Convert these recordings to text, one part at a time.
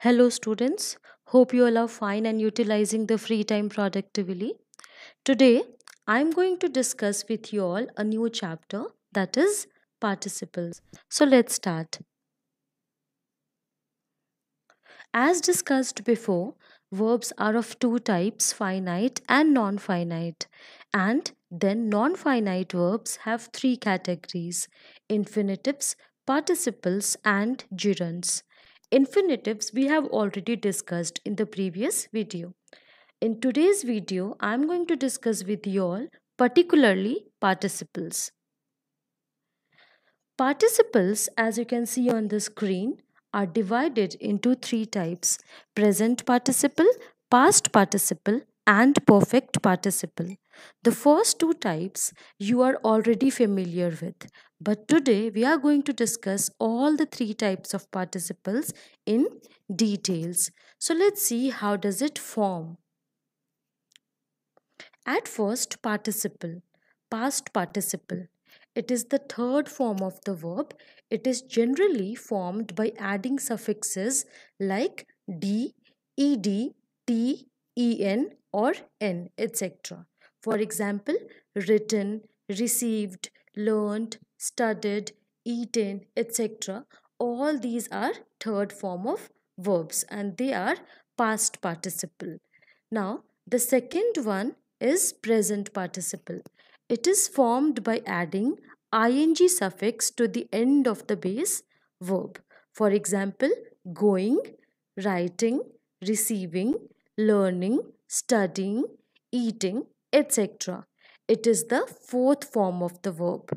Hello, students. Hope you all are fine and utilizing the free time productively. Today, I am going to discuss with you all a new chapter that is participles. So, let's start. As discussed before, verbs are of two types finite and non finite. And then, non finite verbs have three categories infinitives, participles, and gerunds. Infinitives we have already discussed in the previous video. In today's video, I am going to discuss with you all particularly participles. Participles, as you can see on the screen, are divided into three types present participle, past participle, and perfect participle. The first two types you are already familiar with, but today we are going to discuss all the three types of participles in details. So let's see how does it form. At first participle, past participle. It is the third form of the verb. It is generally formed by adding suffixes like d, ed, t, en or n etc. For example, written, received, learned, studied, eaten, etc. All these are third form of verbs and they are past participle. Now, the second one is present participle. It is formed by adding ing suffix to the end of the base verb. For example, going, writing, receiving, learning, studying, eating, etc. It is the fourth form of the verb.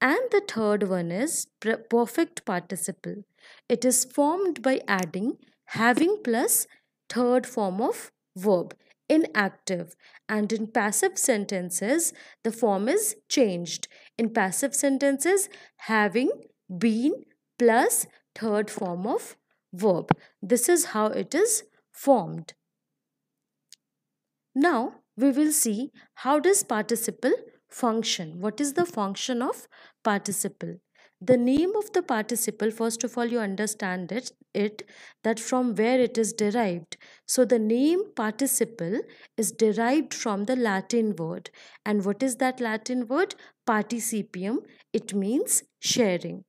And the third one is perfect participle. It is formed by adding having plus third form of verb in active and in passive sentences the form is changed in passive sentences having been plus third form of verb this is how it is formed now we will see how does participle function. What is the function of participle? The name of the participle, first of all, you understand it, it that from where it is derived. So the name participle is derived from the Latin word. And what is that Latin word? Participium. It means sharing.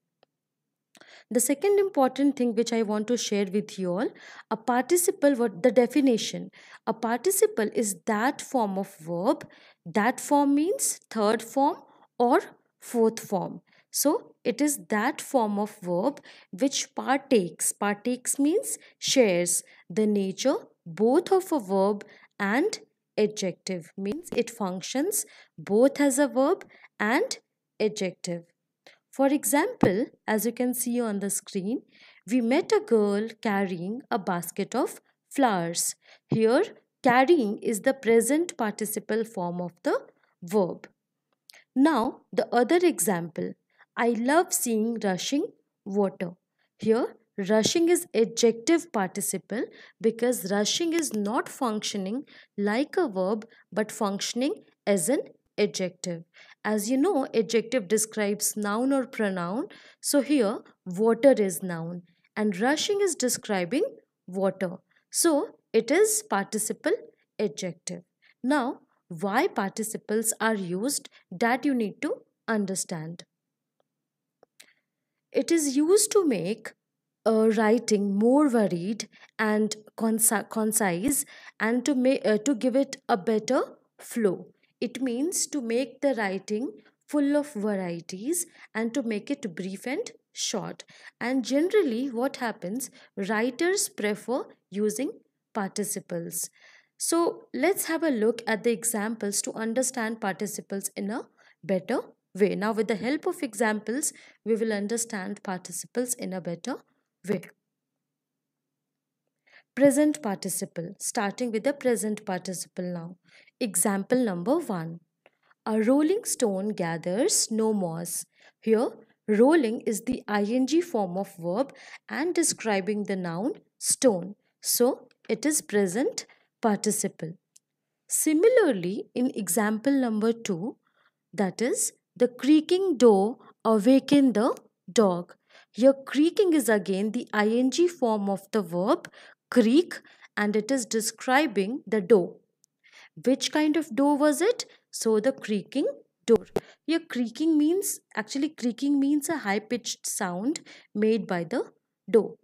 The second important thing which I want to share with you all, a participle, what the definition? A participle is that form of verb, that form means third form or fourth form. So it is that form of verb which partakes. Partakes means shares the nature both of a verb and adjective means it functions both as a verb and adjective. For example, as you can see on the screen, we met a girl carrying a basket of flowers. Here, carrying is the present participle form of the verb. Now, the other example. I love seeing rushing water. Here, rushing is adjective participle because rushing is not functioning like a verb but functioning as an adjective as you know, adjective describes noun or pronoun. So here, water is noun and rushing is describing water. So it is participle adjective. Now, why participles are used that you need to understand. It is used to make a writing more varied and concise and to, make, uh, to give it a better flow. It means to make the writing full of varieties and to make it brief and short. And generally, what happens? Writers prefer using participles. So, let's have a look at the examples to understand participles in a better way. Now, with the help of examples, we will understand participles in a better way. Present participle, starting with the present participle now. Example number 1. A rolling stone gathers no moss. Here, rolling is the ing form of verb and describing the noun stone. So, it is present participle. Similarly, in example number 2, that is, the creaking door awakened the dog. Here, creaking is again the ing form of the verb creak and it is describing the door. Which kind of door was it? So the creaking door. your creaking means, actually creaking means a high-pitched sound made by the door.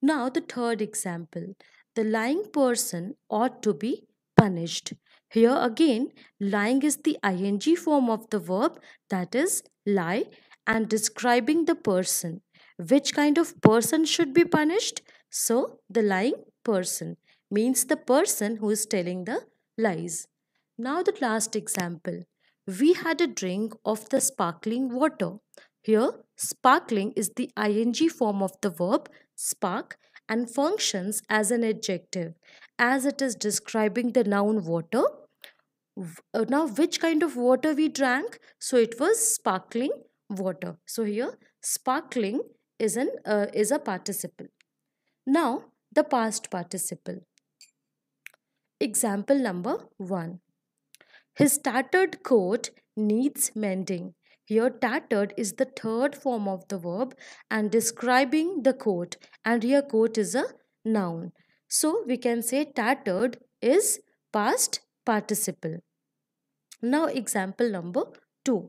Now the third example. The lying person ought to be punished. Here again, lying is the ing form of the verb that is lie and describing the person. Which kind of person should be punished? So, the lying person means the person who is telling the lies. Now, the last example. We had a drink of the sparkling water. Here, sparkling is the ing form of the verb spark and functions as an adjective as it is describing the noun water. Uh, now, which kind of water we drank? So, it was sparkling water. So, here sparkling is, an, uh, is a participle. Now, the past participle. Example number 1. His tattered coat needs mending. Here, tattered is the third form of the verb and describing the coat, and here, coat is a noun. So, we can say tattered is past participle. Now, example number 2.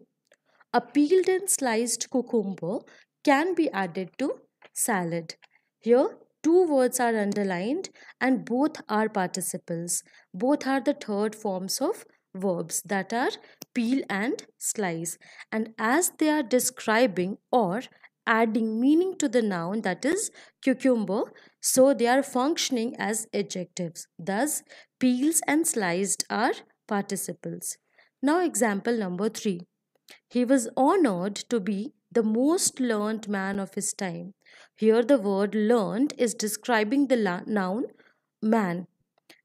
A peeled and sliced cucumber can be added to salad. Here, two words are underlined and both are participles. Both are the third forms of verbs that are peel and slice. And as they are describing or adding meaning to the noun that is cucumber, so they are functioning as adjectives. Thus, peels and sliced are participles. Now example number 3. He was honored to be the most learned man of his time. Here, the word learned is describing the noun man.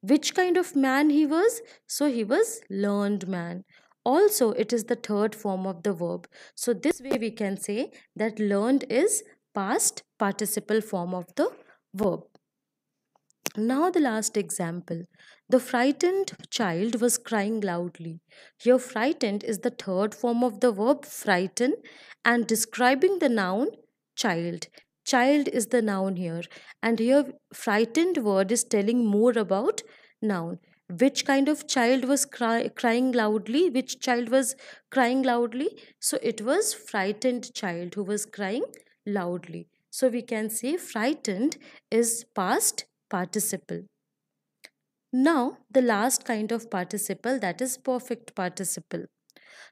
Which kind of man he was? So, he was learned man. Also, it is the third form of the verb. So, this way we can say that learned is past participle form of the verb. Now, the last example. The frightened child was crying loudly. Here, frightened is the third form of the verb frighten and describing the noun child. Child is the noun here, and here, frightened word is telling more about noun. Which kind of child was cry, crying loudly? Which child was crying loudly? So, it was frightened child who was crying loudly. So, we can say frightened is past participle. Now, the last kind of participle that is perfect participle.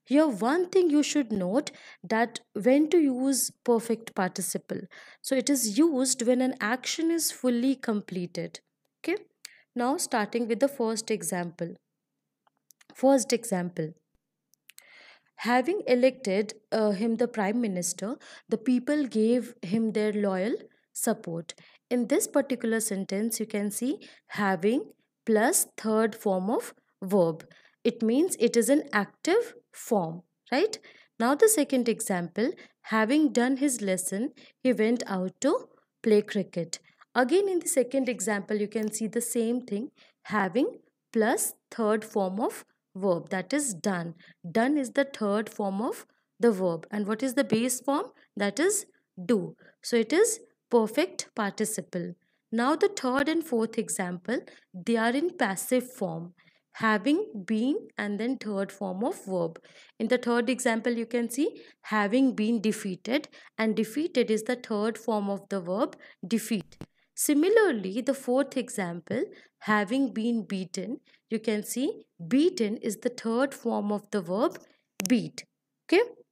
Here, one thing you should note that when to use perfect participle. So, it is used when an action is fully completed. Okay. Now, starting with the first example. First example. Having elected uh, him the prime minister, the people gave him their loyal support. In this particular sentence, you can see having plus third form of verb. It means it is an active form, right? Now the second example, having done his lesson, he went out to play cricket. Again in the second example, you can see the same thing, having plus third form of verb that is done. Done is the third form of the verb and what is the base form? That is do. So it is perfect participle. Now the third and fourth example, they are in passive form. Having been and then third form of verb. In the third example, you can see having been defeated and defeated is the third form of the verb defeat. Similarly, the fourth example, having been beaten, you can see beaten is the third form of the verb beat. Okay.